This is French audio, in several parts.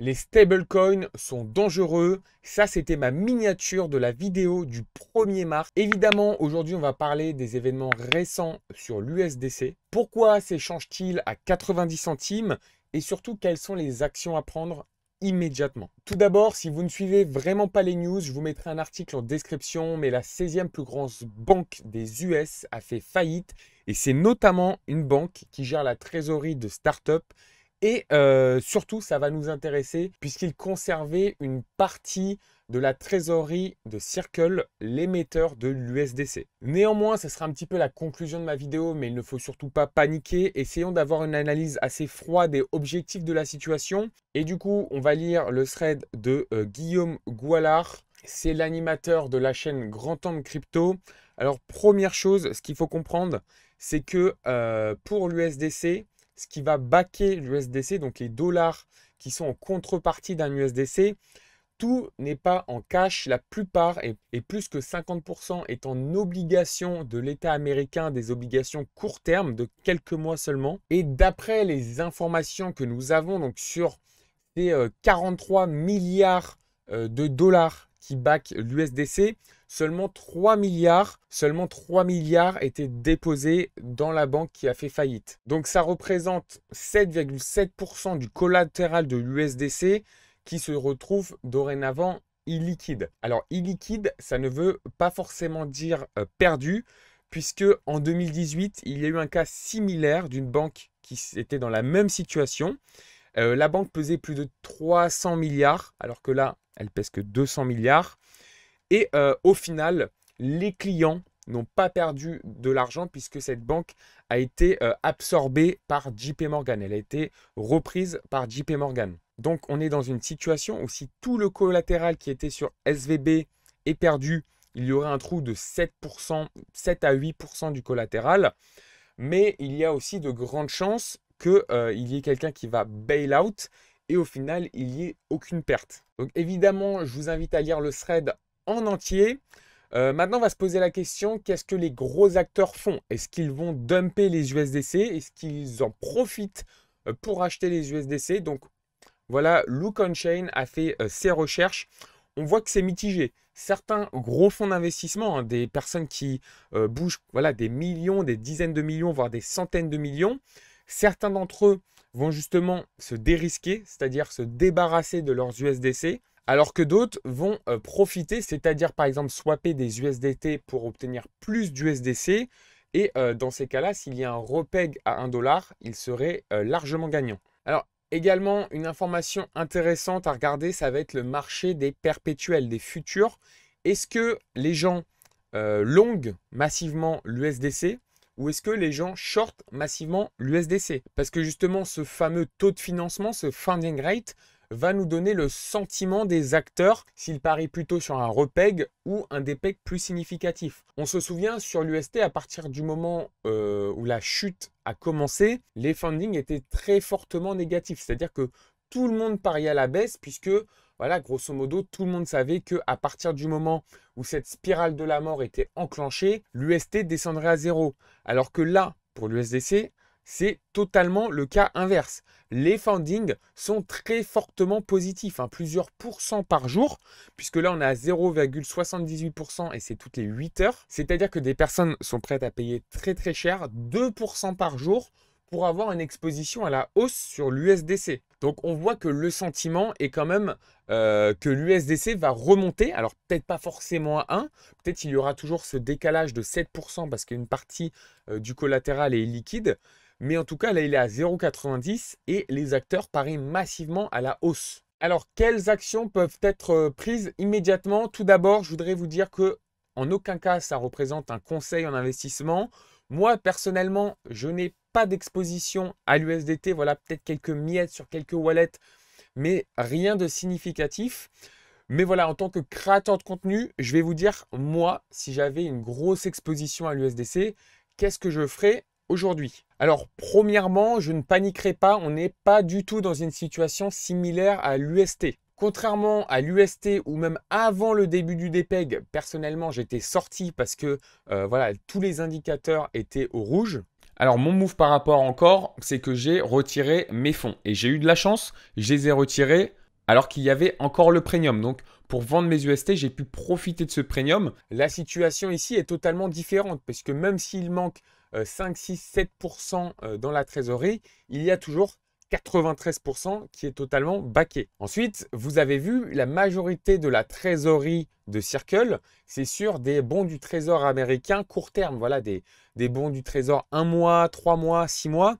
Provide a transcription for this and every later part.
Les stablecoins sont dangereux. Ça, c'était ma miniature de la vidéo du 1er mars. Évidemment, aujourd'hui, on va parler des événements récents sur l'USDC. Pourquoi s'échange-t-il à 90 centimes Et surtout, quelles sont les actions à prendre immédiatement. Tout d'abord, si vous ne suivez vraiment pas les news, je vous mettrai un article en description, mais la 16e plus grande banque des US a fait faillite et c'est notamment une banque qui gère la trésorerie de start-up et euh, surtout, ça va nous intéresser puisqu'il conservait une partie de la trésorerie de Circle, l'émetteur de l'USDC. Néanmoins, ce sera un petit peu la conclusion de ma vidéo, mais il ne faut surtout pas paniquer. Essayons d'avoir une analyse assez froide et objective de la situation. Et du coup, on va lire le thread de euh, Guillaume Goualard. C'est l'animateur de la chaîne Grand Temps Crypto. Alors, première chose, ce qu'il faut comprendre, c'est que euh, pour l'USDC, ce qui va baquer l'USDC, donc les dollars qui sont en contrepartie d'un USDC. Tout n'est pas en cash, la plupart et, plus que 50% est en obligation de l'État américain, des obligations court terme de quelques mois seulement. Et d'après les informations que nous avons donc sur ces 43 euh, milliards euh, de dollars qui baquent l'USDC, Seulement 3 milliards, seulement 3 milliards étaient déposés dans la banque qui a fait faillite. Donc ça représente 7,7% du collatéral de l'USDC qui se retrouve dorénavant illiquide. Alors illiquide, ça ne veut pas forcément dire euh, perdu, puisque en 2018, il y a eu un cas similaire d'une banque qui était dans la même situation. Euh, la banque pesait plus de 300 milliards, alors que là, elle pèse que 200 milliards. Et euh, au final, les clients n'ont pas perdu de l'argent puisque cette banque a été euh, absorbée par JP Morgan. Elle a été reprise par JP Morgan. Donc on est dans une situation où si tout le collatéral qui était sur SVB est perdu, il y aurait un trou de 7%, 7 à 8% du collatéral. Mais il y a aussi de grandes chances qu'il euh, y ait quelqu'un qui va bail out et au final, il n'y ait aucune perte. Donc évidemment, je vous invite à lire le thread en entier. Euh, maintenant, on va se poser la question, qu'est-ce que les gros acteurs font Est-ce qu'ils vont dumper les USDC Est-ce qu'ils en profitent euh, pour acheter les USDC Donc voilà, Look On Chain a fait euh, ses recherches. On voit que c'est mitigé. Certains gros fonds d'investissement, hein, des personnes qui bougent voilà, des millions, des dizaines de millions, voire des centaines de millions, certains d'entre eux vont justement se dérisquer, c'est-à-dire se débarrasser de leurs USDC alors que d'autres vont euh, profiter, c'est-à-dire par exemple swapper des USDT pour obtenir plus d'USDC. Et euh, dans ces cas-là, s'il y a un repeg à 1 dollar, il serait euh, largement gagnant. Alors également, une information intéressante à regarder, ça va être le marché des perpétuels, des futurs. Est-ce que les gens longuent massivement l'USDC ou est-ce que les gens shortent massivement l'USDC Parce que justement, ce fameux taux de financement, ce funding rate, va nous donner le sentiment des acteurs s'ils parient plutôt sur un repeg ou un dépeg plus significatif. On se souvient sur l'UST à partir du moment euh, où la chute a commencé, les fundings étaient très fortement négatifs, c'est-à-dire que tout le monde pariait à la baisse puisque voilà, grosso modo, tout le monde savait que à partir du moment où cette spirale de la mort était enclenchée, l'UST descendrait à zéro. Alors que là, pour l'USDC, c'est totalement le cas inverse. Les fundings sont très fortement positifs, hein, plusieurs pourcents par jour, puisque là on est à 0,78% et c'est toutes les 8 heures. C'est-à-dire que des personnes sont prêtes à payer très très cher, 2% par jour, pour avoir une exposition à la hausse sur l'USDC. Donc on voit que le sentiment est quand même euh, que l'USDC va remonter. Alors peut-être pas forcément à 1, peut-être il y aura toujours ce décalage de 7% parce qu'une partie euh, du collatéral est liquide. Mais en tout cas, là, il est à 0,90 et les acteurs parient massivement à la hausse. Alors, quelles actions peuvent être euh, prises immédiatement Tout d'abord, je voudrais vous dire que en aucun cas, ça représente un conseil en investissement. Moi, personnellement, je n'ai pas d'exposition à l'USDT. Voilà, peut-être quelques miettes sur quelques wallets, mais rien de significatif. Mais voilà, en tant que créateur de contenu, je vais vous dire, moi, si j'avais une grosse exposition à l'USDC, qu'est-ce que je ferais aujourd'hui alors, premièrement, je ne paniquerai pas, on n'est pas du tout dans une situation similaire à l'UST. Contrairement à l'UST ou même avant le début du DPEG, personnellement, j'étais sorti parce que euh, voilà, tous les indicateurs étaient au rouge. Alors mon move par rapport encore, c'est que j'ai retiré mes fonds et j'ai eu de la chance, je les ai retirés alors qu'il y avait encore le premium. Donc pour vendre mes UST, j'ai pu profiter de ce premium. La situation ici est totalement différente parce que même s'il manque 5, 6, 7% dans la trésorerie, il y a toujours 93% qui est totalement baqué. Ensuite, vous avez vu, la majorité de la trésorerie de Circle, c'est sur des bons du trésor américain court terme, voilà, des, bons du trésor 1 mois, 3 mois, 6 mois.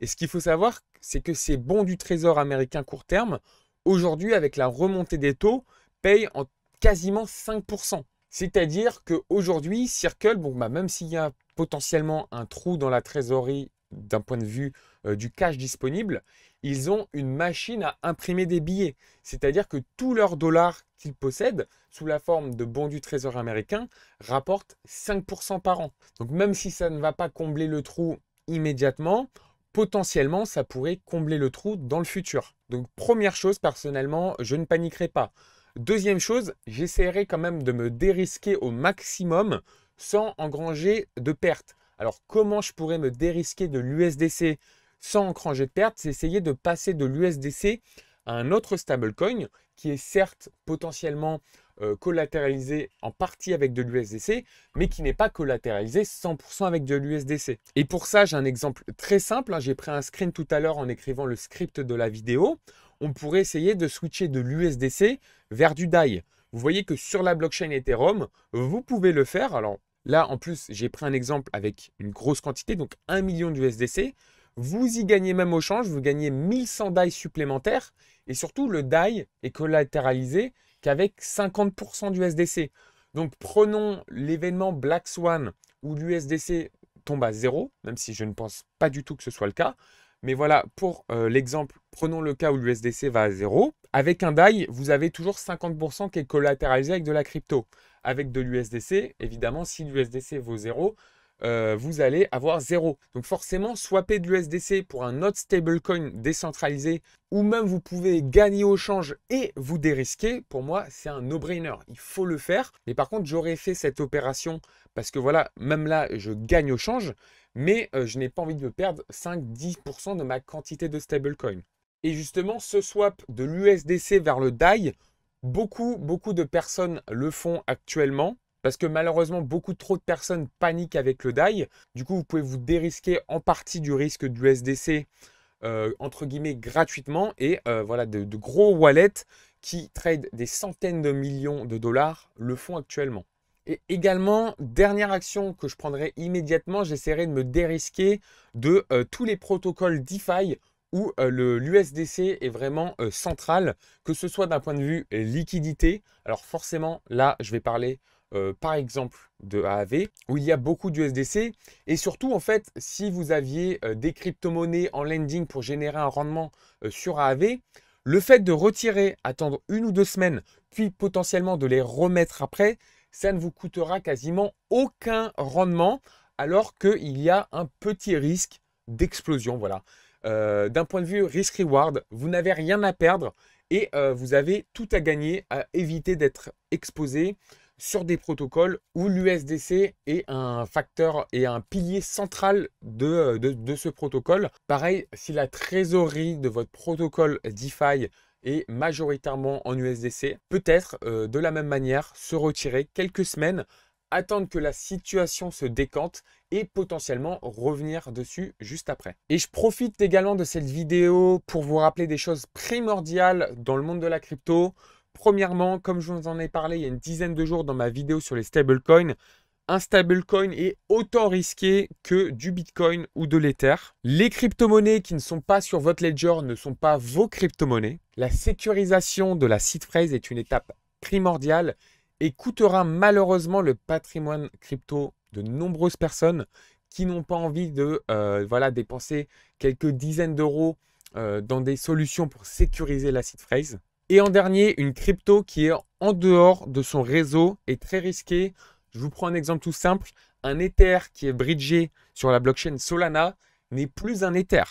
Et ce qu'il faut savoir, c'est que ces bons du trésor américain court terme, aujourd'hui, avec la remontée des taux, payent en quasiment 5%. C'est-à-dire qu'aujourd'hui, Circle, bon, bah, même s'il y a potentiellement un trou dans la trésorerie d'un point de vue euh, du cash disponible, ils ont une machine à imprimer des billets. C'est-à-dire que tous leurs dollars qu'ils possèdent, sous la forme de bons du trésor américain, rapportent 5% par an. Donc même si ça ne va pas combler le trou immédiatement, potentiellement ça pourrait combler le trou dans le futur. Donc première chose, personnellement, je ne paniquerai pas. Deuxième chose, j'essaierai quand même de me dérisquer au maximum sans engranger de pertes. Alors comment je pourrais me dérisquer de l'USDC sans engranger de pertes C'est essayer de passer de l'USDC à un autre stablecoin qui est certes potentiellement euh, collatéralisé en partie avec de l'USDC, mais qui n'est pas collatéralisé 100% avec de l'USDC. Et pour ça, j'ai un exemple très simple. Hein. j'ai pris un screen tout à l'heure en écrivant le script de la vidéo. On pourrait essayer de switcher de l'USDC vers du DAI. Vous voyez que sur la blockchain Ethereum, vous pouvez le faire. Alors, Là, en plus, j'ai pris un exemple avec une grosse quantité, donc 1 million d'USDC. Vous y gagnez même au change, vous gagnez 1100 DAI supplémentaires. Et surtout, le DAI est collatéralisé qu'avec 50% d'USDC. Donc, prenons l'événement Black Swan où l'USDC tombe à zéro, même si je ne pense pas du tout que ce soit le cas. Mais voilà, pour euh, l'exemple, prenons le cas où l'USDC va à zéro. Avec un DAI, vous avez toujours 50% qui est collatéralisé avec de la crypto avec de l'USDC, évidemment, si l'USDC vaut 0, euh, vous allez avoir 0. Donc forcément, swapper de l'USDC pour un autre stablecoin décentralisé, ou même vous pouvez gagner au change et vous dérisquer, pour moi, c'est un no-brainer. Il faut le faire. Mais par contre, j'aurais fait cette opération parce que voilà, même là, je gagne au change, mais euh, je n'ai pas envie de me perdre 5-10% de ma quantité de stablecoin. Et justement, ce swap de l'USDC vers le DAI, Beaucoup, beaucoup de personnes le font actuellement parce que malheureusement, beaucoup trop de personnes paniquent avec le DAI. Du coup, vous pouvez vous dérisquer en partie du risque du SDC, euh, entre guillemets, gratuitement. Et euh, voilà, de, gros wallets qui tradent des centaines de millions de dollars le font actuellement. Et également, dernière action que je prendrai immédiatement, j'essaierai de me dérisquer de euh, tous les protocoles DeFi où euh, l'USDC est vraiment euh, central, que ce soit d'un point de vue euh, liquidité. Alors forcément, là, je vais parler par exemple de AAV, où il y a beaucoup d'USDC. Et surtout, en fait, si vous aviez des crypto-monnaies en lending pour générer un rendement sur AAV, le fait de retirer, attendre une ou deux semaines, puis potentiellement de les remettre après, ça ne vous coûtera quasiment aucun rendement, alors qu'il y a un petit risque d'explosion. Voilà. Euh, d'un point de vue risk-reward, vous n'avez rien à perdre et euh, vous avez tout à gagner à éviter d'être exposé sur des protocoles où l'USDC est un facteur et un pilier central euh, de, ce protocole. Pareil, si la trésorerie de votre protocole DeFi est majoritairement en USDC, peut-être de la même manière se retirer quelques semaines, attendre que la situation se décante et potentiellement revenir dessus juste après. Et je profite également de cette vidéo pour vous rappeler des choses primordiales dans le monde de la crypto. Premièrement, comme je vous en ai parlé il y a une dizaine de jours dans ma vidéo sur les stablecoins, un stablecoin est autant risqué que du Bitcoin ou de l'Ether. Les crypto-monnaies qui ne sont pas sur votre ledger ne sont pas vos crypto-monnaies. La sécurisation de la seed phrase est une étape primordiale et coûtera malheureusement le patrimoine crypto de nombreuses personnes qui n'ont pas envie de euh, voilà, dépenser quelques dizaines d'euros euh, dans des solutions pour sécuriser la seed phrase. Et en dernier, une crypto qui est en dehors de son réseau est très risquée. Je vous prends un exemple tout simple. Un Ether qui est bridgé sur la blockchain Solana n'est plus un Ether.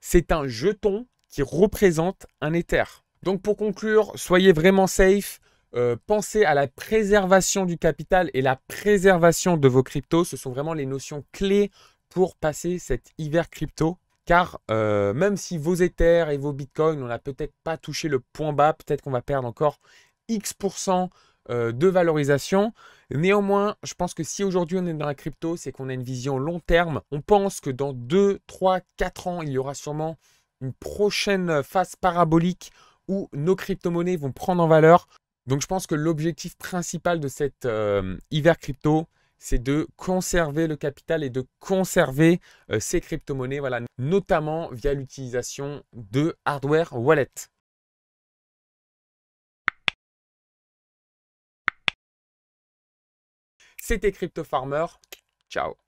C'est un jeton qui représente un Ether. Donc pour conclure, soyez vraiment safe, Pensez euh, penser à la préservation du capital et la préservation de vos cryptos. Ce sont vraiment les notions clés pour passer cet hiver crypto. Car euh, même si vos Ethers et vos Bitcoins, on n'a peut-être pas touché le point bas, peut-être qu'on va perdre encore X% euh, de valorisation. Néanmoins, je pense que si aujourd'hui on est dans la crypto, c'est qu'on a une vision long terme. On pense que dans 2, 3, 4 ans, il y aura sûrement une prochaine phase parabolique où nos crypto-monnaies vont prendre en valeur. Donc je pense que l'objectif principal de cet euh, hiver crypto, c'est de conserver le capital et de conserver euh, ces crypto-monnaies, voilà, notamment via l'utilisation de hardware wallet. C'était Crypto Farmer. Ciao